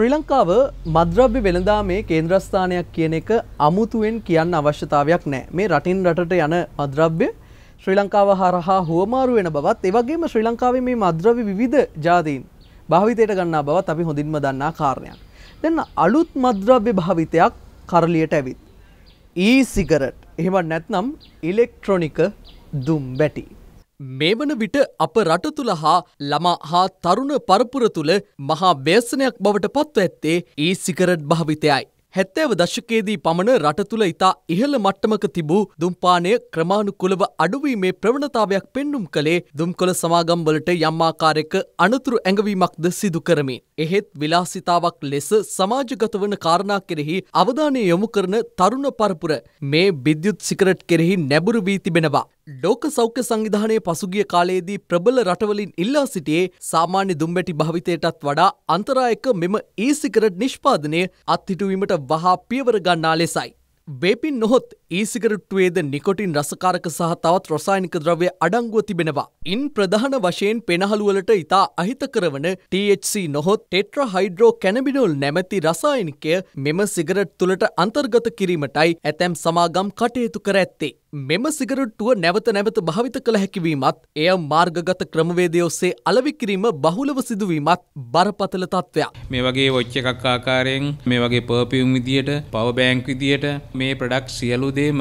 ශ්‍රී ලංකාව මද්‍රව්‍ය වෙළඳාමේ කේන්ද්‍රස්ථානයක් කියන එක අමුතුවෙන් කියන්න අවශ්‍යතාවයක් නෑ මේ රටින් රටට යන මද්‍රව්‍ය ශ්‍රී ලංකාව හරහා හුවමාරු වෙන බවත් එවගේම ශ්‍රී ලංකාවේ මේ මද්‍රව්‍ය විවිධ ජාතීන් භාවිතයට ගන්නා බවත් අපි හොඳින්ම දන්නා කාරණයක්. දැන් අලුත් මද්‍රව්‍ය භාවිතයක් කරලියට ඇවිත්. ඊ සිගරට් එහෙම නැත්නම් ඉලෙක්ට්‍රොනික දුම් බැටි මේ වන විට අප රට තුළ හා ළමා හා තරුණ පරපුර තුළ මහා ව්‍යසනයක් බවට පත්ව ඇත්තේ ඒ සිකරට් භාවිතයයි. හැත්තෑව දශකයේදී පමණ රට තුළ ඉතා ඉහළ මට්ටමක තිබූ දුම්පානය ක්‍රමාණුකුලව අඩුවීමේ ප්‍රවණතාවයක් පෙන්නුම් කළේ දුම්කොළ සමාගම්වලට යම්මාකාරයක අනතුරු ඇඟවීමක්ද සිදු කරමින්. එහෙත් විලාසිතාවක් ලෙස සමාජගත වන කාරණා කෙරෙහි අවධානය යොමු කරන තරුණ පරපුර මේ විද්‍යුත් සිකරට් කෙරෙහි නැබුරු වී තිබෙනවා. ලෝක සෞඛ්‍ය සංවිධානය පසුගිය කාලයේදී ප්‍රබල රටවලින් ඉල්ලා සිටියේ සාමාන්‍ය දුම්වැටි භාවිතයටත් වඩා අන්තරායක මෙම ඊසිකරට් නිෂ්පාදනය අත්හිටුවීමට වහා පියවර ගන්නා ලෙසයි. වේපින් නොහොත් ඊසිගරට්ටුවේද නිකොටින් රසකාරක සහ තවත් රොසායනික ද්‍රව්‍ය අඩංගුව තිබෙනවා. ඉන් ප්‍රධාන වශයෙන් පෙනහළුවලට ඉතා අහිතකරවන THC නොහොත් ටෙට්‍ර හයිඩ්‍රෝ කැනබිනෝල් නැමැති රසායනිකය මෙම සිගරට් තුළට අන්තර්ගත කිරීමටයි ඇතැම් සමාගම් කටයුතු කර ඇත්තේ. මෙම සිගරට්ටුව නැවත නැවත භාවිත කළ හැකිවීමත් එය මාර්ගගත ක්‍රමවේදය ඔස්සේ අලවිකිරීම බහුලව සිදුවීමත් බරපතල තත්ත්වයක්. මේ වගේ ඔච්ච එකක් ආකාරයෙන් මේ වගේ පර්පියුම් විදියට පවබෑංක් විදියට මේ ප්‍රඩක් සියලු දේම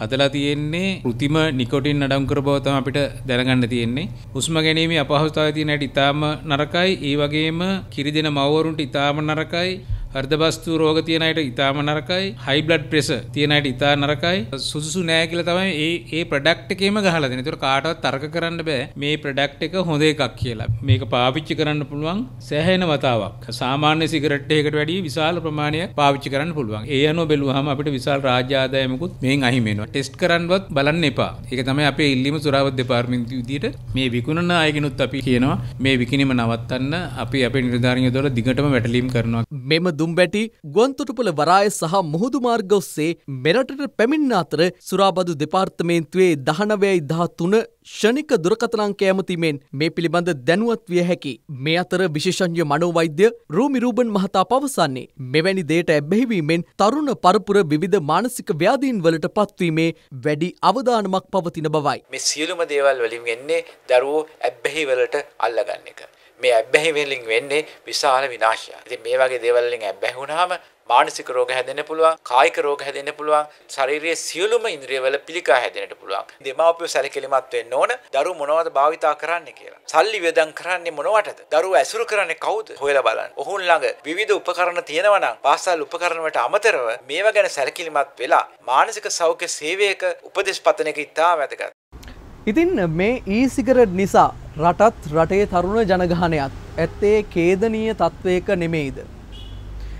හදලා තියෙන්නේ කෘතිම නිකොටින් අඩම් කර බව තමයි අපිට දැනගන්න තියෙන්නේ. හුස්ම ගැනීම අපහසුතාවය තියෙන හැටි ඉතාම නරකයි. ඒ වගේම කිරි දෙන මව්වරුන්ට ඉතාම නරකයි. අර්ධබස්තු රෝග තියෙන අයට ඉතාම නරකයි හයි බ්ලඩ් ප්‍රෙස තියෙන අයට ඉතා නරකයි සුදුසු නෑ කියලා තමයි ඒ ඒ ප්‍රොඩක්ට් එකේම ගහලා දෙන. ඒතර කාටවත් තර්ක කරන්න බෑ මේ ප්‍රොඩක්ට් එක හොඳ එකක් කියලා. මේක පාවිච්චි කරන්න පුළුවන් සෑහෙන වතාවක්. සාමාන්‍ය සිගරට් එකකට වැඩිය විශාල ප්‍රමාණයක් පාවිච්චි කරන්න පුළුවන්. ඒ අනුව බැලුවහම අපිට විශාල රාජ්‍ය ආදායමකුත් මෙන් අහිමි වෙනවා. ටෙස්ට් කරන්නවත් බලන්න එපා. ඒක තමයි අපේ ඉල්ලීම සුරාවත් දෙපාර්තමේන්තුව විදියට මේ විකුණන අයගෙනුත් අපි කියනවා මේ විකිණීම නවත්තන්න අපි අපේ නිලධාරීන් යොදවලා දිගටම වැටලීම් කරනවා. මෙම දුම්බැටි ගුවන්තොටුපළ වරාය සහ මුහුදු මාර්ග ඔස්සේ මෙරටට පැමිණ අතර සුරාබදු දෙපාර්තමේන්තුවේ දහනවයයි දහතුන ෂණික දුරකථන අංක ඇමතීමෙන් මේ පිළිබඳ දැනුවත් විය හැකි. මේ අතර විශේෂඥ මනෝවෛද්‍ය රූමි රූබන් මහතා පවසන්නේ මෙවැනි දෙයට ඇබ්බැහිවීමෙන් තරුණ පරපුර විවිධ මානසික ව්‍යාධීන් වලට පත්වීමේ වැඩි අවධානමක් පවතින බවයි. මේ සියලුම දේවල් වලින් වෙන්නේ දරුවෝ ඇබ්බැහි වලට අල්ලගන්න එක. මේ ඇබ්බැහි වලින් වෙන්නේ විශාල විනාශයක්. ඉතින් මේ වගේ දේවල් වලින් ඇබ්බැහි වුණාම මානසික රෝග හැදෙන්න පුළුවන් කායික රෝග හැදෙන්න පුළුවන් ශාරීරියේ සියලුම ඉන්ද්‍රියවල පිළිකා හැදෙන්නට පුළුවන් දෙමාපියෝ සැලකිලිමත් වෙන්න ඕන දරුවෝ මොනවද භාවිතා කරන්නේ කියලා සල්ලි වේදම් කරන්නේ මොනවටද දරුවෝ ඇසුරු කරන්නේ කවුද හොයලා බලන්න ඔහුන් ළඟ විවිධ උපකරණ තියෙනවා නම් පාසල් උපකරණ වලට අමතරව මේවා ගැන සැලකිලිමත් වෙලා මානසික සෞඛ්‍ය සේවයක උපදෙස් පතන එක ඉතාම වැදගත් ඉතින් මේ ඊ සිගරට් නිසා රටත් රටේ තරුණ ජනගහනයත් ඇත්තේ කේදනීය තත්ත්වයක නෙමෙයිද.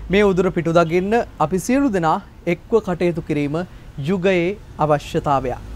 මේ උදුර පිටු දකින්න අපි සියලු දෙනා එක්ව කටයුතු කිරීම යුගයේ අවශ්‍යතාවයක්.